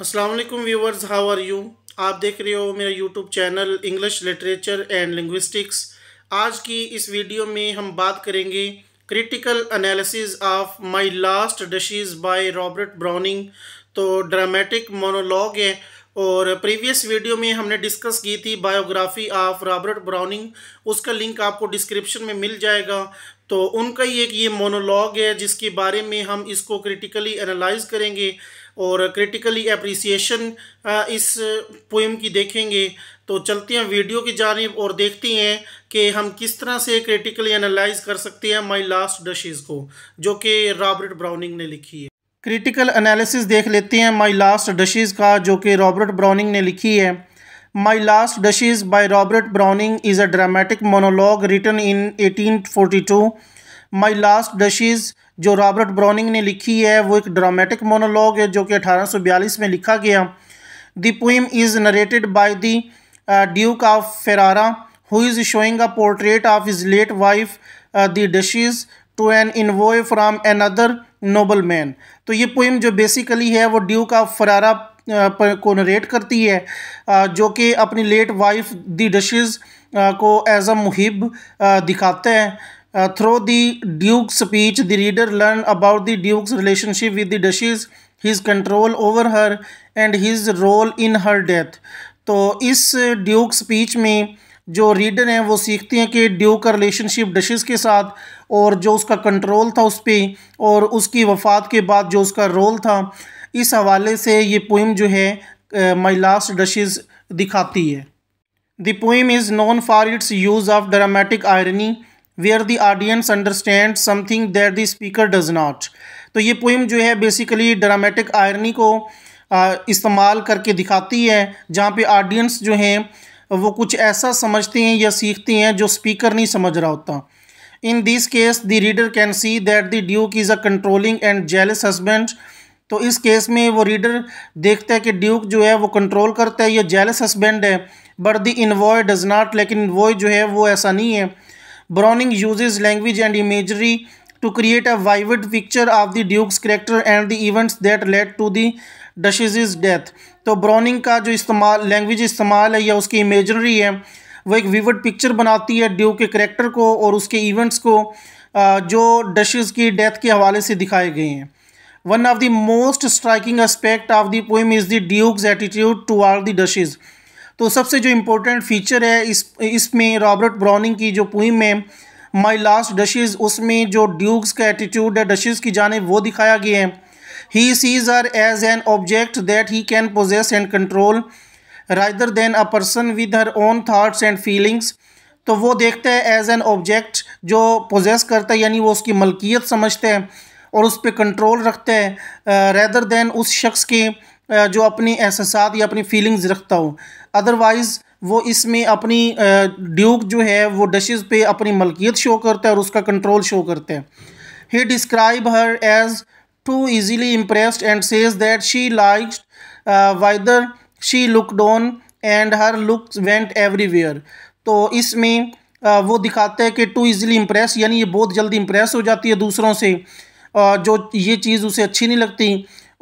Aslam viewers how are you आप देख रहे हो मेरा YouTube channel English literature and linguistics आज की इस वीडियो में हम बात करेंगे critical analysis of my last duchess by Robert Browning तो ड्रामेटिक मोनोलॉग है और प्रीवियस वीडियो में हमने डिस्कस की थी बायोग्राफी ऑफ रॉबर्ट ब्राउनिंग उसका लिंक आपको डिस्क्रिप्शन में मिल जाएगा तो उनका ही एक ये मोनोलॉग है जिसके बारे में हम इसको क्रिटिकली एनालाइज करेंगे और क्रिटिकली अप्रिसिएशन इस पोइम की देखेंगे तो चलते हैं वीडियो की जानब और देखते हैं कि हम किस तरह से क्रिटिकली एनालाइज कर सकते हैं माई लास्ट डशेज़ को जो कि रॉबर्ट ब्राउनिंग ने लिखी है क्रिटिकल एनालिसिस देख लेते हैं माई लास्ट डशिज़ का जो कि रॉबर्ट ब्राउनिंग ने लिखी है my last duchess by Robert Browning is a dramatic monologue written in 1842 my last duchess जो रॉबर्ट ब्राउनिंग ने लिखी है वो एक ड्रामेटिक मोनोलॉग है जो कि 1842 में लिखा गया the poem is narrated by the duke of Ferrara who is showing a portrait of his late wife the duchess to an envoy from other noble man तो ये पोइम जो बेसिकली है वो ड्यूक ऑफ फरारा को narrate करती है जो कि अपनी लेट वाइफ दी डशेज़ को एज अ मुहिब दिखाते हैं through the duke speech the reader learn about the duke's relationship with the duchess his control over her and his role in her death तो इस ड्यूक स्पीच में जो रीडर हैं वो सीखते हैं कि ड्यू का रिलेशनशिप डिशेस के साथ और जो उसका कंट्रोल था उस पर और उसकी वफात के बाद जो उसका रोल था इस हवाले से ये पोइम जो है माई लास्ट डशेज़ दिखाती है the poem is known for its use of dramatic irony where the audience understand something that the speaker does not तो ये पोइम जो है बेसिकली ड्रामेटिक आयरनी को इस्तेमाल करके दिखाती है जहाँ पे ऑडियंस जो हैं वो कुछ ऐसा समझते हैं या सीखते हैं जो स्पीकर नहीं समझ रहा होता in this case the reader can see that the duke is a controlling and jealous husband तो इस केस में वो रीडर देखता है कि ड्यूक जो है वो कंट्रोल करता है या जेलस हस्बैंड है but the envoy does not लेकिन इन्वॉय जो है वो ऐसा नहीं है Browning uses language and imagery to create a vivid picture of the duke's character and the events that led to the duchess is death तो Browning का जो इस्तेमाल लैंग्वेज इस्तेमाल है या उसकी इमेजनरी है वो एक विवर्ड पिक्चर बनाती है ड्यू के करेक्टर को और उसके इवेंट्स को जो डशेज की डेथ के हवाले से दिखाए गए हैं one of the most striking aspect of the poem is the duke's attitude toward the duchess तो सबसे जो इम्पोर्टेंट फीचर है इस इसमें रॉबर्ट ब्राउनिंग की जो पोइम है माई लास्ट डशेज़ उसमें जो ड्यूक्स का एटीट्यूड है डशेज़ की जाने वो दिखाया गया है He sees her as an object that he can possess and control rather than a person with her own thoughts and feelings. तो वो देखते हैं एज एन ऑब्जेक्ट जो पोजेस करता है यानी वो उसकी मलकियत समझते हैं और उस पर कंट्रोल रखते हैं रेदर देन उस शख्स के जो अपनी एहसास या अपनी फीलिंग्स रखता हो अदरवाइज़ वो इसमें अपनी ड्यूक जो है वो डशेज पे अपनी मलकियत शो करता है और उसका कंट्रोल शो करते हैं he describe her as too easily impressed and says that she likes uh, whether she looked on and her looks went everywhere तो इसमें uh, वो दिखाते हैं कि टू इजीली इम्प्रेस यानी ये बहुत जल्दी इम्प्रेस हो जाती है दूसरों से jo ye cheez use achhi nahi lagti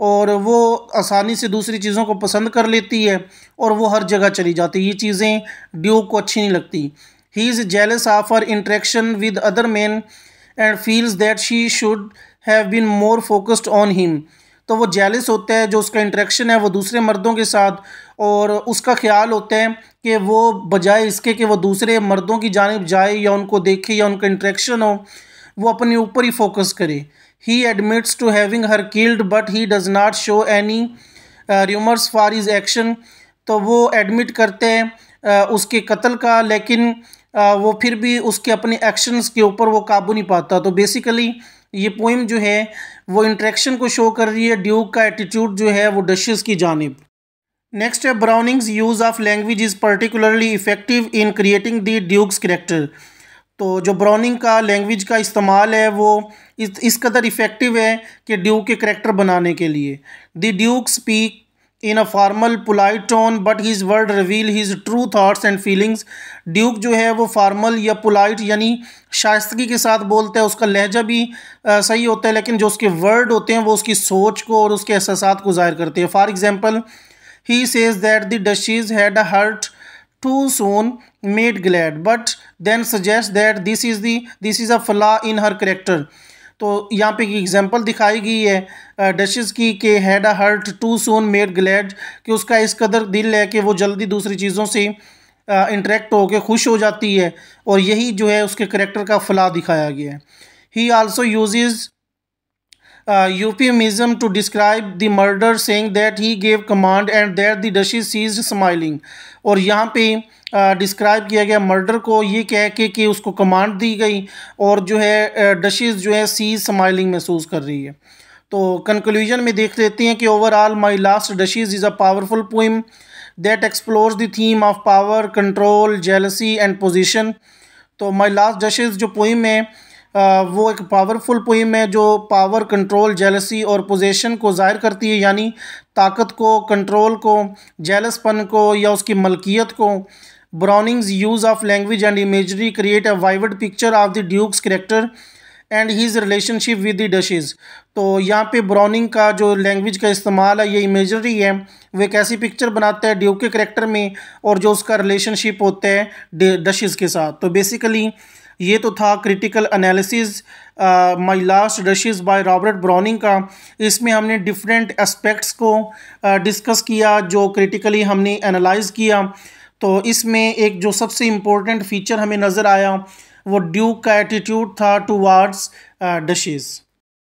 और वो आसानी से दूसरी चीज़ों को पसंद कर लेती है और वो हर जगह चली जाती है ये चीज़ें ड्यूक को अच्छी नहीं लगती he is jealous of her interaction with other man and feels that she should have been more focused on him तो वो जेलिस होता है जो उसका इंटरेक्शन है वो दूसरे मर्दों के साथ और उसका ख्याल होता है कि वो बजाय इसके कि वो दूसरे मर्दों की जानब जाए या उनको देखे या उनका इंट्रैक्शन हो वो अपने ऊपर ही फोकस करे he admits to having her killed but he does not show any remorse for his action तो वो एडमिट करते हैं uh, उसके कत्ल का लेकिन uh, वो फिर भी उसके अपने एक्शंस के ऊपर वो काबू नहीं पाता तो बेसिकली ये पोइम जो है वो इंट्रैक्शन को शो कर रही है ड्यूक का एटीट्यूड जो है वो डशेस की जानब नेक्स्ट है Browning's use of language is particularly effective in creating the duke's character तो जो ब्राउनिंग का लैंग्वेज का इस्तेमाल है वो इस इस कदर इफ़ेक्टिव है कि ड्यूक के करेक्टर बनाने के लिए the duke speak in a formal polite tone but his word reveal his true thoughts and feelings duke जो है वो फार्मल या पोलाइट यानी शायस्तगी के साथ बोलता है उसका लहजा भी आ, सही होता है लेकिन जो उसके वर्ड होते हैं वो उसकी सोच को और उसके एहसास को ज़ाहिर करते हैं for example he says that the duchess had a heart too soon made glad but then suggest that this is this is a flaw in her character तो यहाँ पे एग्जांपल दिखाई गई है डशेस की के had a heart too soon made glad कि उसका इस कदर दिल है कि वो जल्दी दूसरी चीज़ों से इंटरेक्ट होकर खुश हो जाती है और यही जो है उसके करेक्टर का फला दिखाया गया है he also uses uh, euphemism to describe the murder saying that he gave command and that the duchess seized smiling और यहाँ पे डिस्क्राइब uh, किया गया मर्डर को ये कह के कि उसको कमांड दी गई और जो है डशिज uh, जो है सी स्माइलिंग महसूस कर रही है तो कंक्लूजन में देख लेते हैं कि overall my last duchess is a powerful poem that explores the theme of power control jealousy and possession तो माई लास्ट डशीज जो पोइम है वो एक पावरफुल पोइम है जो पावर कंट्रोल जेलसी और पोजीशन को ज़ाहिर करती है यानी ताकत को कंट्रोल को जेलसपन को या उसकी मलकियत को Browning's use of language and imagery create a vivid picture of the duke's character and his relationship with the duchess तो यहाँ पे ब्राउनिंग का जो लैंग्वेज का इस्तेमाल है ये इमेजरी है वो एक ऐसी पिक्चर बनाता है ड्यूक के करेक्टर में और जो उसका रिलेशनशिप होता है डशेज़ के साथ तो बेसिकली ये तो था critical analysis my last duchess by Robert Browning का इसमें हमने डिफरेंट एस्पेक्ट्स को डिस्कस uh, किया जो क्रिटिकली हमने एनालाइज किया तो इसमें एक जो सबसे इम्पोर्टेंट फीचर हमें नज़र आया वो ड्यूक का एटीट्यूड था टू वार्ड्स डशेज़